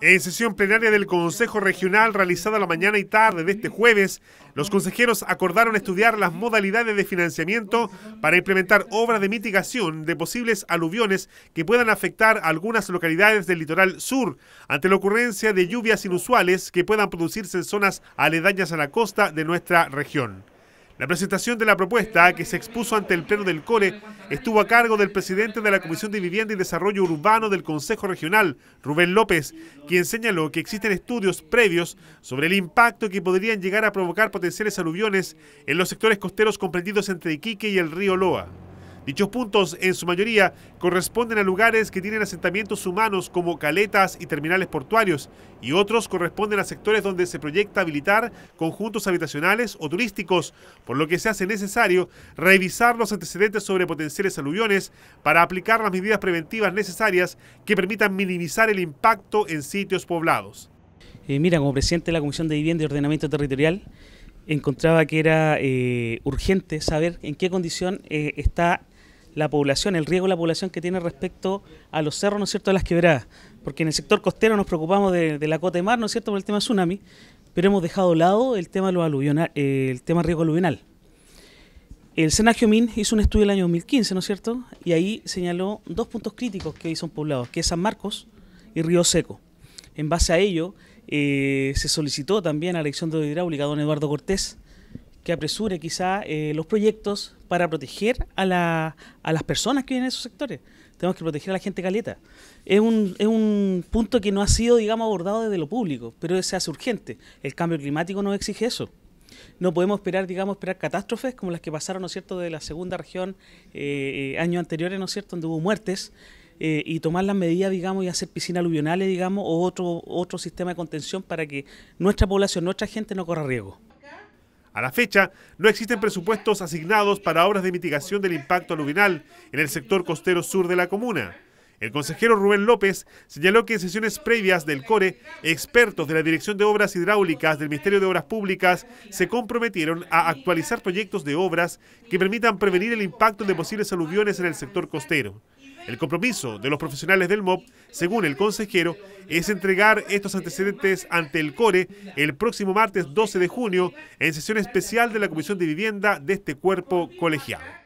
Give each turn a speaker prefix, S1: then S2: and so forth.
S1: En sesión plenaria del Consejo Regional realizada la mañana y tarde de este jueves, los consejeros acordaron estudiar las modalidades de financiamiento para implementar obras de mitigación de posibles aluviones que puedan afectar algunas localidades del litoral sur ante la ocurrencia de lluvias inusuales que puedan producirse en zonas aledañas a la costa de nuestra región. La presentación de la propuesta que se expuso ante el Pleno del COLE, estuvo a cargo del presidente de la Comisión de Vivienda y Desarrollo Urbano del Consejo Regional, Rubén López, quien señaló que existen estudios previos sobre el impacto que podrían llegar a provocar potenciales aluviones en los sectores costeros comprendidos entre Iquique y el río Loa. Dichos puntos, en su mayoría, corresponden a lugares que tienen asentamientos humanos como caletas y terminales portuarios, y otros corresponden a sectores donde se proyecta habilitar conjuntos habitacionales o turísticos, por lo que se hace necesario revisar los antecedentes sobre potenciales aluviones para aplicar las medidas preventivas necesarias que permitan minimizar el impacto en sitios poblados.
S2: Eh, mira, como presidente de la Comisión de Vivienda y Ordenamiento Territorial, encontraba que era eh, urgente saber en qué condición eh, está la población, el riesgo de la población que tiene respecto a los cerros, ¿no es cierto?, a las quebradas. Porque en el sector costero nos preocupamos de, la cota de mar, ¿no es cierto?, por el tema tsunami, pero hemos dejado de lado el tema, riego aluvional. Eh, el tema riesgo aluvional. El hizo un estudio el año 2015, ¿no es cierto?, y ahí señaló dos puntos críticos que hoy son poblados, que es San Marcos y Río Seco. En base a ello, eh, se solicitó también a la elección de Hidráulica, don Eduardo Cortés, que apresure quizá eh, los proyectos para proteger a, las personas que viven en esos sectores. Tenemos que proteger a la gente caleta. Es un, punto que no ha sido, digamos, abordado desde lo público, pero se hace urgente. El cambio climático nos exige eso. No podemos esperar, digamos, esperar catástrofes como las que pasaron, ¿no es cierto?, de la segunda región eh, eh, años anteriores, ¿no es cierto?, donde hubo muertes. Eh, y tomar las medidas, digamos, y hacer piscinas aluvionales, digamos, o otro, otro sistema de contención para que nuestra población, nuestra gente no corra riesgo. A la fecha, no existen presupuestos asignados para obras de
S1: mitigación del impacto aluvinal en el sector costero sur de la comuna. El consejero Rubén López señaló que en sesiones previas del CORE, expertos de la Dirección de Obras Hidráulicas del Ministerio de Obras Públicas se comprometieron a actualizar proyectos de obras que permitan prevenir el impacto de posibles aluviones en el sector costero. El compromiso de los profesionales del MOP, según el consejero, es entregar estos antecedentes ante el CORE el próximo martes 12 de junio en sesión especial de la Comisión de Vivienda de este cuerpo colegiado.